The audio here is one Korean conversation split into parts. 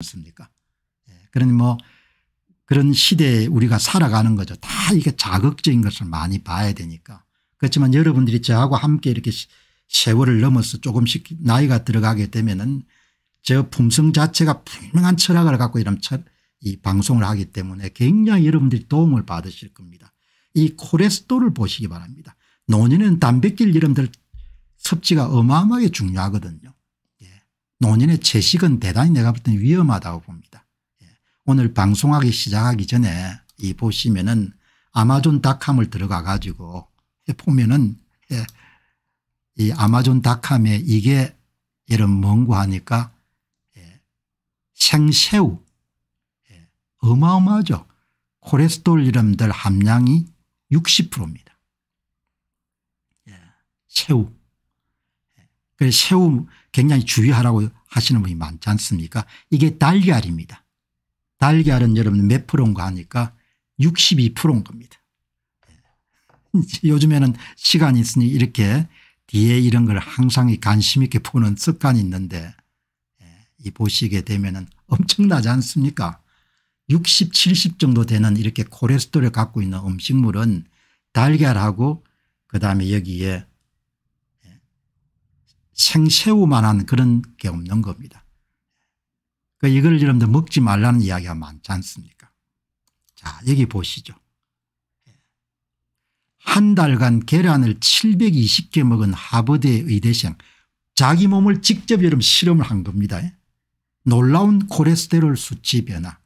않습니까? 예, 그러니 뭐 그런 시대에 우리가 살아가는 거죠. 다 이게 자극적인 것을 많이 봐야 되니까. 그렇지만 여러분들이 저하고 함께 이렇게 세월을 넘어서 조금씩 나이가 들어가게 되면은 저 품성 자체가 분명한 철학을 갖고 이런 철, 이 방송을 하기 때문에 굉장히 여러분들이 도움을 받으실 겁니다. 이콜레스테을 보시기 바랍니다. 노년에는 단백질 이름들 섭취가 어마어마하게 중요하거든요. 노년의 채식은 대단히 내가 볼 때는 위험하다고 봅니다. 예. 오늘 방송하기 시작하기 전에 이 보시면은 아마존 닷컴을 들어가 가지고 보면은 예. 이 아마존 닷컴에 이게 이런 뭔고 하니까 예. 생새우 어마어마하죠. 콜레스테롤 이름들 함량이 60%입니다. 새우. 그래서 새우 굉장히 주의하라고 하시는 분이 많지 않습니까 이게 달걀입니다. 달걀은 여러분 몇 프로인가 하니까 62%인 겁니다. 예. 요즘에는 시간이 있으니 이렇게 뒤에 이런 걸 항상 관심 있게 보는 습관이 있는데 예, 이 보시게 되면 엄청나지 않습니까 60 70 정도 되는 이렇게 콜레스테롤을 갖고 있는 음식물은 달걀하고 그다음에 여기에 생새우만한 그런 게 없는 겁니다. 그 이걸 여러분들 먹지 말라는 이야기가 많지 않습니까? 자 여기 보시죠. 한 달간 계란을 720개 먹은 하버드 의대생 자기 몸을 직접 여름 실험을 한 겁니다. 놀라운 콜레스테롤 수치 변화.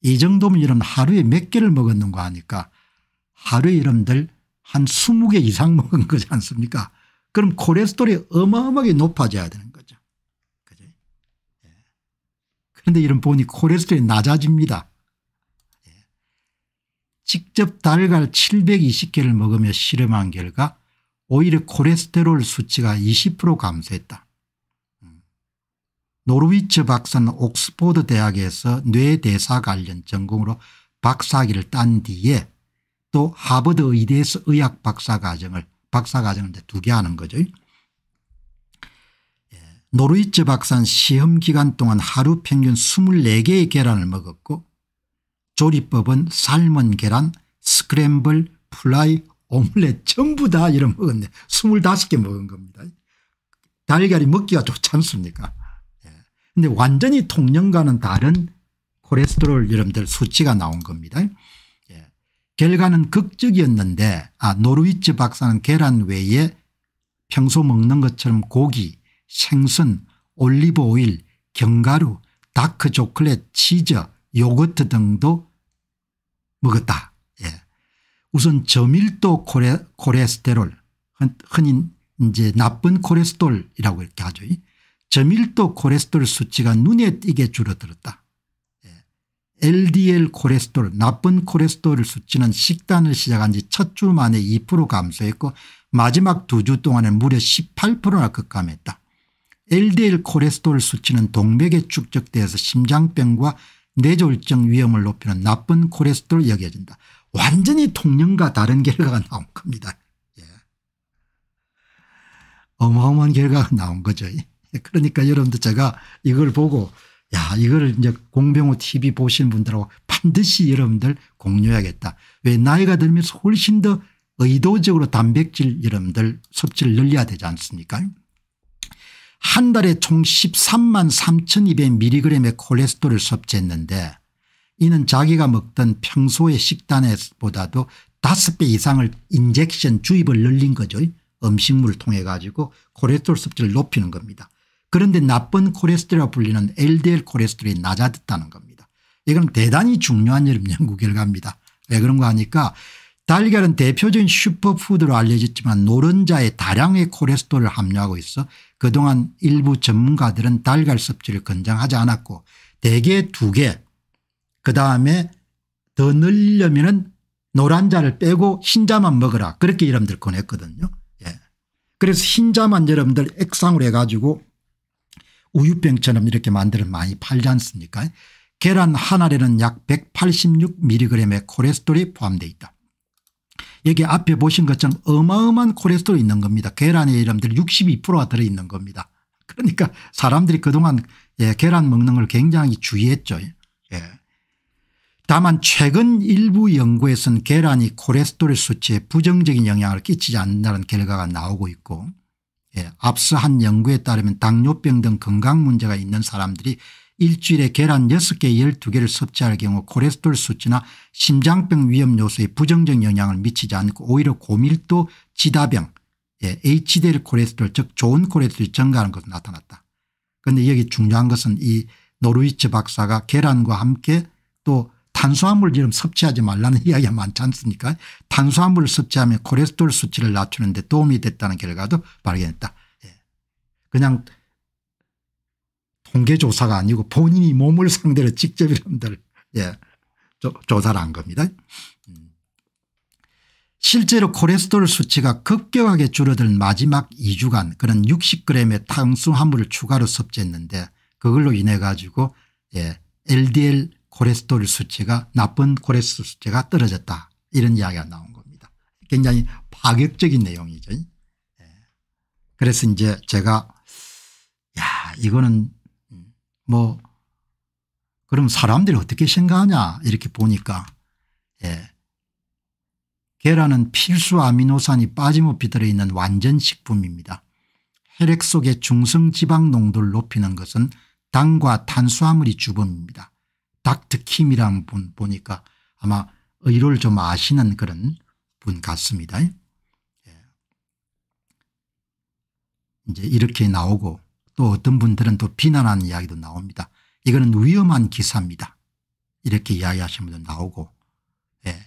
이 정도면 이런 하루에 몇 개를 먹었는가 하니까 하루에 이름들 한 20개 이상 먹은 거지 않습니까? 그럼 콜레스테롤이 어마어마하게 높아져야 되는 거죠. 그죠? 예. 그런데 이런 보니 콜레스테롤이 낮아집니다. 예. 직접 달걀 720개를 먹으며 실험한 결과 오히려 콜레스테롤 수치가 20% 감소했다. 음. 노르위츠 박사는 옥스포드 대학에서 뇌대사 관련 전공으로 박사학위를 딴 뒤에 또 하버드 의대에서 의학 박사 과정을 박사과정을 두개 하는 거죠. 예, 노르위츠 박사는 시험 기간 동안 하루 평균 24개의 계란을 먹었고 조리법은 삶은 계란, 스크램블, 플라이, 오믈렛 전부 다 이런 먹었네. 25개 먹은 겁니다. 달걀이 먹기가 좋지 않습니까 예, 근데 완전히 통영과는 다른 콜레스테롤 여러분들 수치가 나온 겁니다. 결과는 극적이었는데 아 노르위치 박사는 계란 외에 평소 먹는 것처럼 고기 생선 올리브 오일 견과류 다크 초콜릿 치즈 요거트 등도 먹었다. 예. 우선 저밀도 코레, 코레스테롤 흔히 이제 나쁜 코레스테롤이라고 이렇게 하죠. 저밀도 코레스테롤 수치가 눈에 띄게 줄어들었다. LDL 콜레스테롤 나쁜 콜레스테롤 수치는 식단을 시작한 지 첫 주 만에 2% 감소했고 마지막 두 주 동안에 무려 18%나 급감했다. LDL 콜레스테롤 수치는 동맥에 축적돼서 심장병과 뇌졸중 위험을 높이는 나쁜 콜레스테롤 여겨진다. 완전히 통념과 다른 결과가 나온 겁니다. 예. 어마어마한 결과가 나온 거죠. 예. 그러니까 여러분들 제가 이걸 보고 야, 이거를 이제 공병호 TV 보시는 분들하고 반드시 여러분들 공유해야겠다. 왜 나이가 들면서 훨씬 더 의도적으로 단백질 여러분들 섭취를 늘려야 되지 않습니까? 한 달에 총 13만 3200mg의 콜레스테롤을 섭취했는데 이는 자기가 먹던 평소의 식단보다도 에 5배 이상을 인젝션 주입을 늘린 거죠. 음식물을 통해 가지고 콜레스테롤 섭취를 높이는 겁니다. 그런데 나쁜 콜레스테롤 불리는 LDL 콜레스테롤이 낮아졌다는 겁니다. 이건 대단히 중요한 연구 결과입니다. 왜 그런가 하니까 달걀은 대표적인 슈퍼푸드로 알려졌지만 노른자에 다량의 콜레스테롤을 함유하고 있어 그동안 일부 전문가들은 달걀 섭취를 권장하지 않았고 대개 두 개 그다음에 더 늘려면 노란자를 빼고 흰자만 먹어라 그렇게 여러분들 권했거든요. 예. 그래서 흰자만 여러분들 액상으로 해가지고 우유병처럼 이렇게 만들어 많이 팔지 않습니까 계란 하 알에는 약 186mg의 콜레스테롤이 포함되어 있다. 여기 앞에 보신 것처럼 어마어마한 콜레스테롤이 있는 겁니다. 계란의 이름들 62%가 들어있는 겁니다. 그러니까 사람들이 그동안 예, 계란 먹는 걸 굉장히 주의했죠. 예. 다만 최근 일부 연구에서는 계란이 콜레스테롤 수치에 부정적인 영향을 끼치지 않는다는 결과가 나오고 있고 예, 앞서 한 연구에 따르면 당뇨병 등 건강 문제가 있는 사람들이 일주일에 계란 6개 12개를 섭취할 경우 코레스테롤 수치나 심장병 위험 요소에 부정적 영향을 미치지 않고 오히려 고밀도 지다병 예, HDL 코레스테롤 즉 좋은 코레스테롤이 증가하는 것으로 나타났다. 그런데 여기 중요한 것은 이 노르위치 박사가 계란과 함께 또 탄수화물 이름 섭취하지 말라는 이야기가 많지 않습니까 탄수화물을 섭취하면 콜레스테롤 수치를 낮추는 데 도움이 됐다는 결과도 발견했다. 예. 그냥 통계조사가 아니고 본인이 몸을 상대로 직접 이름들 예. 조, 사를한 겁니다. 음. 실제로 콜레스테롤 수치가 급격하게 줄어든 마지막 2주간 그런 60g의 탄수화물을 추가로 섭취했는데 그걸로 인해 가지고 예, LDL 콜레스테롤 수치가 나쁜 콜레스테롤 수치가 떨어졌다 이런 이야기가 나온 겁니다. 굉장히 파격적인 내용이죠. 예. 그래서 이제 제가 야 이거는 음, 뭐 그럼 사람들이 어떻게 생각하냐 이렇게 보니까 예. 계란은 필수 아미노산이 없이 들어있는 완전 식품입니다. 혈액 속의 중성지방 농도를 높이는 것은 당과 탄수화물이 주범입니다. 닥터 킴이란분 보니까 아마 의료를 좀 아시는 그런 분 같습니다. 예. 이제 이렇게 나오고 또 어떤 분들은 또 비난하는 이야기도 나옵니다. 이거는 위험한 기사입니다. 이렇게 이야기하시는 분도 나오고 예.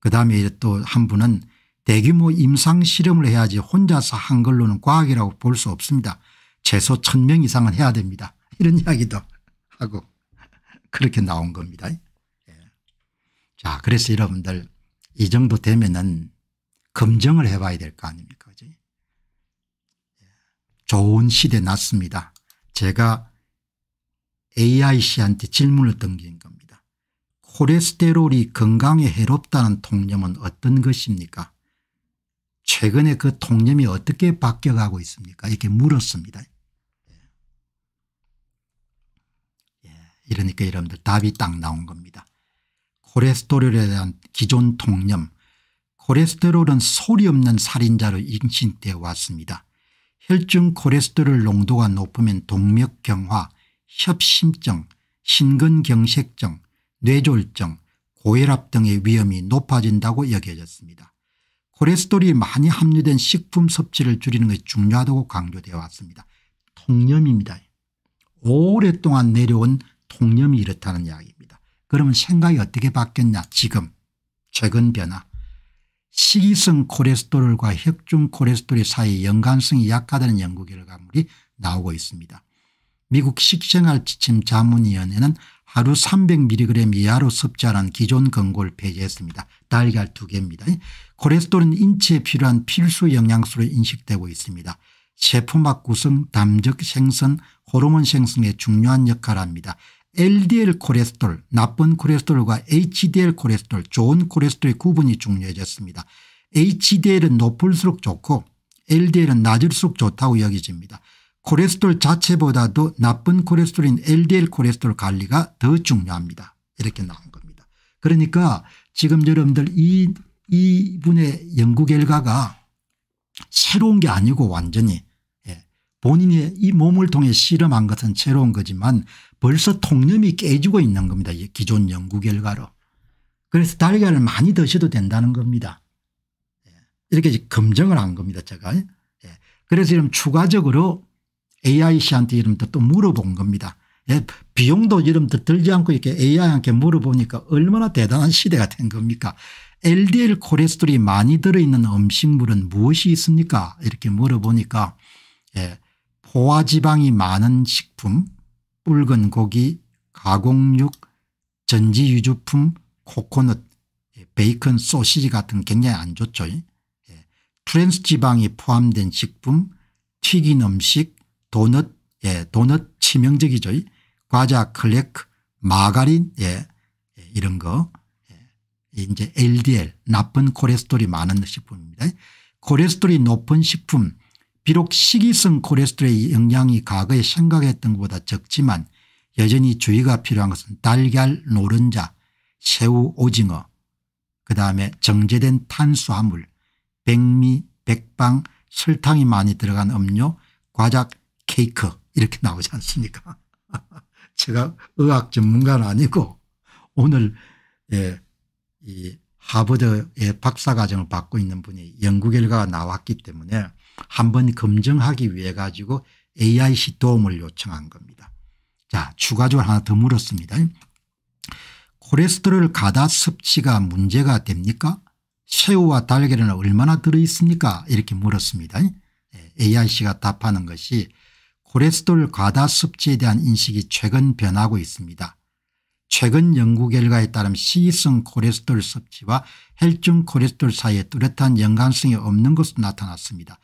그다음에 또 한 분은 대규모 임상실험을 해야지 혼자서 한걸로는 과학이라고 볼 수 없습니다. 최소 1000명 이상은 해야 됩니다. 이런 이야기도 하고 그렇게 나온 겁니다. 예. 자, 그래서 여러분들 이 정도 되면은 검증을 해봐야 될 거 아닙니까? 그지? 예. 좋은 시대 났습니다. 제가 AIC한테 질문을 던진 겁니다. 콜레스테롤이 건강에 해롭다는 통념은 어떤 것입니까? 최근에 그 통념이 어떻게 바뀌어가고 있습니까? 이렇게 물었습니다. 보니까 여러분들 답이 딱 나온 겁니다. 콜레스테롤에 대한 기존 통념 콜레스테롤은 소리 없는 살인자로 인식되어 왔습니다. 혈중 콜레스테롤 농도가 높으면 동맥경화, 협심증, 심근경색증, 뇌졸증 고혈압 등의 위험이 높아진다고 여겨졌습니다. 콜레스테롤이 많이 함유된 식품 섭취를 줄이는 것이 중요하다고 강조되어 왔습니다. 통념입니다. 오랫동안 내려온 통념이 이렇다는 이야기입니다. 그러면 생각이 어떻게 바뀌었냐 지금 최근 변화. 식이성 코레스테롤과 혈중 코레스테롤 사이의 연관성이 약하다는 연구 결과물이 나오고 있습니다. 미국 식생활지침 자문위원회는 하루 300mg 이하로 섭취하라는 기존 권고를 폐지했습니다. 달걀 2개입니다. 코레스테롤은 인체에 필요한 필수 영양소로 인식되고 있습니다. 세포막 구성, 담적 생성, 호르몬 생성에 중요한 역할을 합니다. LDL 콜레스테롤 나쁜 콜레스테롤과 HDL 콜레스테롤 좋은 콜레스테롤의 구분이 중요해졌습니다. HDL은 높을수록 좋고 LDL은 낮을수록 좋다고 여겨집니다. 콜레스테롤 자체보다도 나쁜 콜레스테롤인 LDL 콜레스테롤 관리가 더 중요합니다. 이렇게 나온 겁니다. 그러니까 지금 여러분들 이, 이분의 연구 결과가 새로운 게 아니고 완전히 예, 본인의 이 몸을 통해 실험한 것은 새로운 거지만 벌써 통념이 깨지고 있는 겁니다. 기존 연구 결과로. 그래서 달걀을 많이 드셔도 된다는 겁니다. 예. 이렇게 검증을 한 겁니다. 제가. 예. 그래서 지금 추가적으로 AI씨한테 이름도 또 물어본 겁니다. 예, 비용도 이름도 들지 않고 이렇게 AI한테 물어보니까 얼마나 대단한 시대가 된 겁니까 LDL 콜레스테롤이 많이 들어있는 음식물은 무엇이 있습니까 이렇게 물어보니까 예, 포화지방이 많은 식품 붉은 고기, 가공육, 전지유주품, 코코넛, 예, 베이컨, 소시지 같은 굉장히 안 좋죠. 트랜스 예. 지방이 포함된 식품, 튀긴 음식, 도넛, 예, 도넛 치명적이죠. 과자, 클레크, 마가린, 예, 예, 이런 거. 이제 LDL, 나쁜 코레스테롤이 많은 식품입니다. 코레스테롤이 높은 식품, 비록 식이성 콜레스테롤의 영향이 과거에 생각했던 것보다 적지만 여전히 주의가 필요한 것은 달걀, 노른자, 새우, 오징어 그다음에 정제된 탄수화물, 백미, 백방, 설탕이 많이 들어간 음료, 과자, 케이크 이렇게 나오지 않습니까 제가 의학 전문가는 아니고 오늘 예, 이 하버드의 박사과정을 받고 있는 분이 연구 결과가 나왔기 때문에 한번 검증하기 위해 가지고 AIC 도움을 요청한 겁니다. 자 추가적으로 하나 더 물었습니다. 콜레스테롤 가다 섭취가 문제가 됩니까? 새우와 달걀에는 얼마나 들어있습니까? 이렇게 물었습니다. 예, AIC가 답하는 것이 콜레스테롤 과다 섭취에 대한 인식이 최근 변하고 있습니다. 최근 연구 결과에 따르면 시의성 콜레스테롤 섭취와 혈중 콜레스테롤 사이에 뚜렷한 연관성이 없는 것으로 나타났습니다.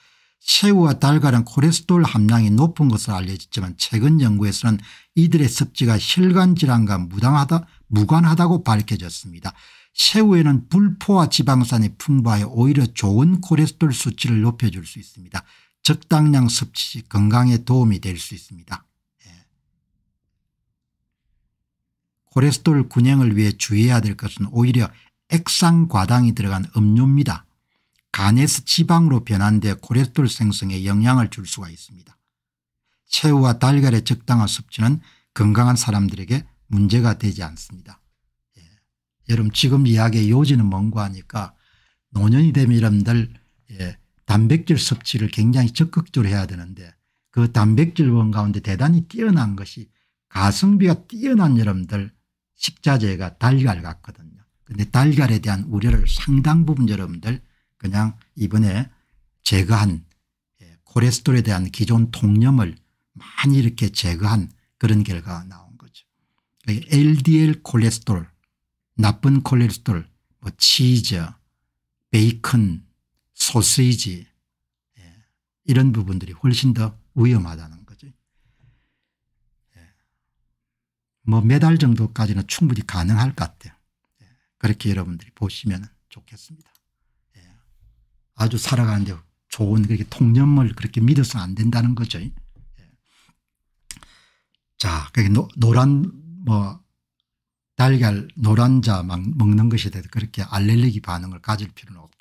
새우와 달걀은 콜레스테롤 함량이 높은 것으로 알려졌지만 최근 연구에서는 이들의 섭취가 혈관질환과 무당하다, 무관하다고 밝혀졌습니다. 새우에는 불포화 지방산이 풍부하여 오히려 좋은 콜레스테롤 수치를 높여줄 수 있습니다. 적당량 섭취 시 건강에 도움이 될 수 있습니다. 예. 콜레스테롤 군행을 위해 주의해야 될 것은 오히려 액상 과당이 들어간 음료입니다. 간에서 지방으로 변환돼 고레스톨 생성에 영향을 줄 수가 있습니다. 채우와 달걀의 적당한 섭취는 건강한 사람들에게 문제가 되지 않습니다. 예. 여러분 지금 이야기의 요지는 뭔고 하니까 노년이 되면 여러분들 예. 단백질 섭취를 굉장히 적극적으로 해야 되는데 그 단백질원 가운데 대단히 뛰어난 것이 가성비가 뛰어난 여러분들 식자재가 달걀 같거든요. 그데 달걀에 대한 우려를 상당 부분 여러분들 그냥 이번에 제거한 예, 콜레스톨에 대한 기존 통념을 많이 이렇게 제거한 그런 결과가 나온 거죠. LDL 그러니까 콜레스테롤, 나쁜 콜레스테롤, 뭐 치즈, 베이컨, 소시지 예. 이런 부분들이 훨씬 더 위험하다는 거죠. 예. 뭐몇 달 정도까지는 충분히 가능할 것 같아요. 예. 그렇게 여러분들이 보시면 좋겠습니다. 아주 살아가는데 좋은 그렇게 통념을 그렇게 믿어서는 안 된다는 거죠. 예. 자, 노란 뭐 달걀 노란자 막 먹는 것에 대해서 그렇게 알레르기 반응을 가질 필요는 없다.